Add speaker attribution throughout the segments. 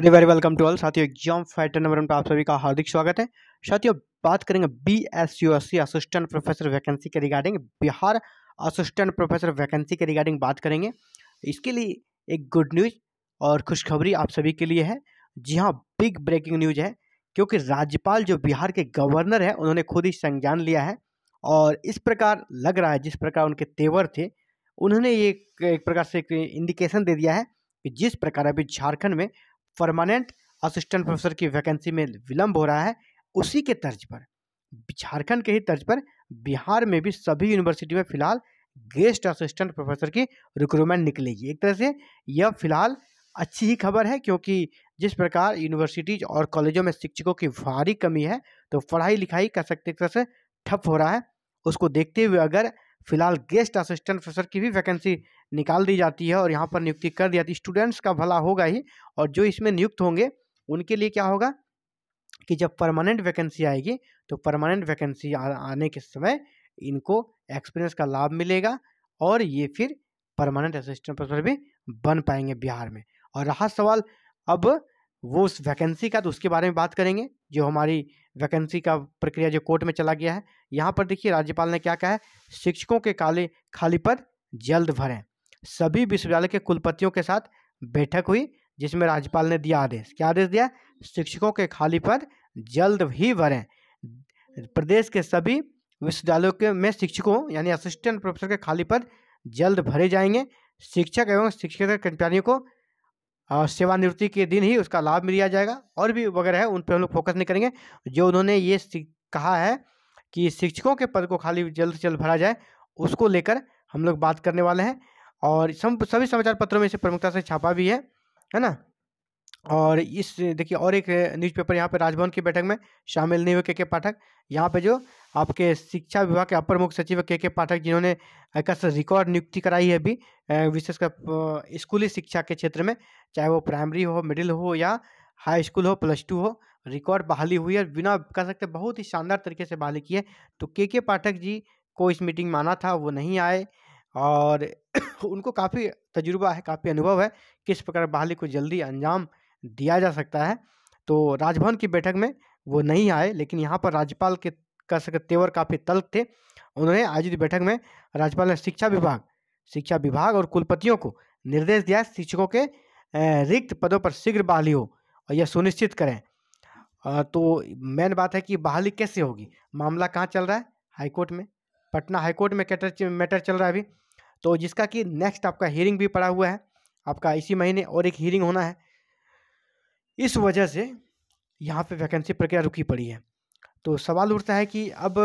Speaker 1: Very very welcome to all साथियों exam fighter number पर आप सभी का हार्दिक स्वागत है साथियों बात करेंगे B S U S C assistant professor vacancy के regarding Bihar assistant professor vacancy के रिगार्डिंग बात करेंगे इसके लिए एक गुड न्यूज़ और खुशखबरी आप सभी के लिए है जी हाँ बिग ब्रेकिंग न्यूज़ है क्योंकि राज्यपाल जो बिहार के गवर्नर है उन्होंने खुद ही संज्ञान लिया है और इस प्रकार लग रहा है जिस प्रकार उनके तेवर थे उन्होंने ये एक प्रकार से एक इंडिकेशन दे दिया है कि जिस प्रकार अभी झारखंड में परमानेंट असिस्टेंट हाँ। प्रोफेसर की वैकेंसी में विलंब हो रहा है उसी के तर्ज पर झारखंड के ही तर्ज पर बिहार में भी सभी यूनिवर्सिटी में फिलहाल गेस्ट असिस्टेंट प्रोफेसर की रिक्रूटमेंट निकलेगी एक तरह से यह फिलहाल अच्छी ही खबर है क्योंकि जिस प्रकार यूनिवर्सिटीज और कॉलेजों में शिक्षकों की भारी कमी है तो पढ़ाई लिखाई कर सकते एक तरह से ठप हो रहा है उसको देखते हुए अगर फिलहाल गेस्ट असिस्टेंट प्रोफेसर की भी वैकेंसी निकाल दी जाती है और यहाँ पर नियुक्ति कर दी जाती है स्टूडेंट्स का भला होगा ही और जो इसमें नियुक्त होंगे उनके लिए क्या होगा कि जब परमानेंट वैकेंसी आएगी तो परमानेंट वैकेंसी आने के समय इनको एक्सपीरियंस का लाभ मिलेगा और ये फिर परमानेंट असिस्टेंट प्रोफेसर भी बन पाएंगे बिहार में और रहा सवाल अब वो उस वैकेंसी का तो उसके बारे में बात करेंगे जो हमारी वैकेंसी का प्रक्रिया जो कोर्ट में चला गया है यहाँ पर देखिए राज्यपाल ने क्या कहा है शिक्षकों के काले खाली पद जल्द भरें सभी विश्वविद्यालय के कुलपतियों के साथ बैठक हुई जिसमें राज्यपाल ने दिया आदेश क्या आदेश दिया शिक्षकों के खाली पद जल्द ही भरें प्रदेश के सभी विश्वविद्यालयों के में शिक्षकों यानी असिस्टेंट प्रोफेसर के खाली पद जल्द भरे जाएंगे शिक्षक एवं शिक्षक कर्मचारियों को सेवानिवृत्ति के दिन ही उसका लाभ मिल जाएगा और भी वगैरह है उन पर हम लोग फोकस नहीं करेंगे जो उन्होंने ये कहा है कि शिक्षकों के पद को खाली जल्द से जल्द भरा जाए उसको लेकर हम लोग बात करने वाले हैं और सभी समाचार पत्रों में इसे प्रमुखता से छापा भी है है ना और इस देखिए और एक न्यूज़पेपर यहाँ पर राजभवन की बैठक में शामिल नहीं हुए के के पाठक यहाँ पे जो आपके शिक्षा विभाग के अपर मुख्य सचिव के के पाठक जिन्होंने एक रिकॉर्ड नियुक्ति कराई है अभी विशेषकर स्कूली शिक्षा के क्षेत्र में चाहे वो प्राइमरी हो मिडिल हो या हाई स्कूल हो प्लस टू हो रिकॉर्ड बहाली हुई है बिना कह सकते बहुत ही शानदार तरीके से बहाली की है तो के के पाठक जी को इस मीटिंग में आना था वो नहीं आए और उनको काफ़ी तजुर्बा है काफ़ी अनुभव है किस प्रकार बहाली को जल्दी अंजाम दिया जा सकता है तो राजभवन की बैठक में वो नहीं आए लेकिन यहाँ पर राज्यपाल के सकते तेवर काफ़ी तल्क थे उन्होंने आयोजित बैठक में राज्यपाल ने शिक्षा विभाग शिक्षा विभाग और कुलपतियों को निर्देश दिया शिक्षकों के रिक्त पदों पर शीघ्र बहाली हो और यह सुनिश्चित करें तो मेन बात है कि बहाली कैसे होगी मामला कहाँ चल रहा है हाईकोर्ट में पटना हाईकोर्ट में कैटर मैटर चल रहा है अभी तो जिसका कि नेक्स्ट आपका हियरिंग भी पड़ा हुआ है आपका इसी महीने और एक हियरिंग होना है इस वजह से यहाँ पे वैकेंसी प्रक्रिया रुकी पड़ी है तो सवाल उठता है कि अब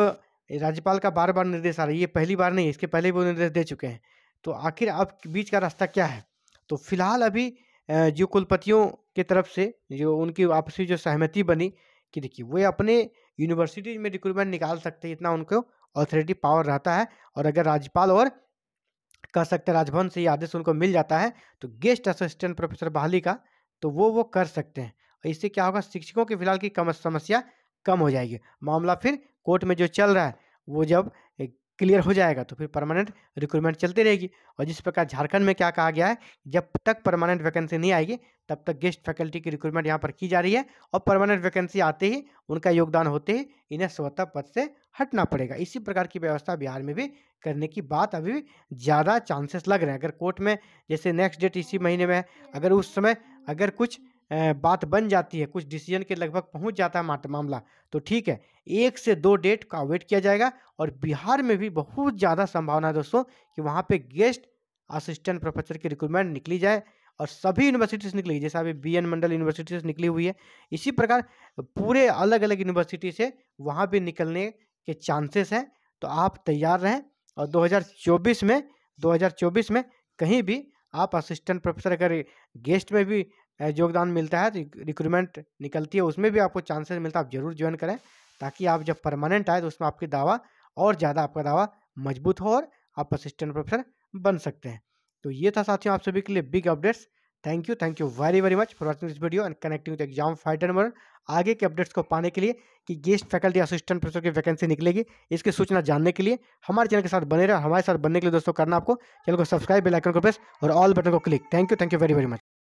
Speaker 1: राज्यपाल का बार बार निर्देश आ रहा है ये पहली बार नहीं इसके पहले भी वो निर्देश दे चुके हैं तो आखिर अब बीच का रास्ता क्या है तो फिलहाल अभी जो कुलपतियों के तरफ से जो उनकी आपसी जो सहमति बनी कि देखिए वे अपने यूनिवर्सिटीज में रिक्रूटमेंट निकाल सकते हैं इतना उनको ऑथोरिटी पावर रहता है और अगर राज्यपाल और कह सकते राजभवन से ये आदेश उनको मिल जाता है तो गेस्ट असिस्टेंट प्रोफेसर बहाली का तो वो वो कर सकते हैं और इससे क्या होगा शिक्षकों की फिलहाल की कम समस्या कम हो जाएगी मामला फिर कोर्ट में जो चल रहा है वो जब क्लियर हो जाएगा तो फिर परमानेंट रिक्रूटमेंट चलती रहेगी और जिस प्रकार झारखंड में क्या कहा गया है जब तक परमानेंट वैकेंसी नहीं आएगी तब तक गेस्ट फैकल्टी की रिक्रूटमेंट यहाँ पर की जा रही है और परमानेंट वैकेंसी आते ही उनका योगदान होते ही इन्हें स्वतः पद से हटना पड़ेगा इसी प्रकार की व्यवस्था बिहार में भी करने की बात अभी ज़्यादा चांसेस लग रहे हैं अगर कोर्ट में जैसे नेक्स्ट डेट इसी महीने में अगर उस समय अगर कुछ बात बन जाती है कुछ डिसीजन के लगभग पहुंच जाता है मामला तो ठीक है एक से दो डेट का वेट किया जाएगा और बिहार में भी बहुत ज़्यादा संभावना है दोस्तों कि वहाँ पे गेस्ट असिस्टेंट प्रोफेसर की रिक्रूटमेंट निकली जाए और सभी यूनिवर्सिटीज़ निकली जैसे अभी बी एन मंडल यूनिवर्सिटी से निकली हुई है इसी प्रकार पूरे अलग अलग यूनिवर्सिटी से वहाँ भी निकलने के चांसेस हैं तो आप तैयार रहें और दो में दो में कहीं भी आप असिस्टेंट प्रोफेसर अगर गेस्ट में भी योगदान मिलता है रिक्रूटमेंट निकलती है उसमें भी आपको चांसेस मिलता है आप जरूर ज्वाइन करें ताकि आप जब परमानेंट आए तो उसमें आपके दावा और ज़्यादा आपका दावा मजबूत हो और आप असिस्टेंट प्रोफेसर बन सकते हैं तो ये था साथियों आप सभी के लिए big updates thank you thank you very very much for watching this video and connecting with exam fighter number आगे के अपडेट्स को पाने के लिए कि गेस्ट फैकल्टी असिस्टेंट प्रोफेसर की वैकेंसी निकलेगी इसकी सूचना जानने के लिए हमारे चैनल के साथ बने रहे हमारे साथ बनने के लिए दोस्तों करना आपको चैनल को सब्सक्राइब बेल आइकन को प्रेस और ऑल बटन को click thank you thank you very very much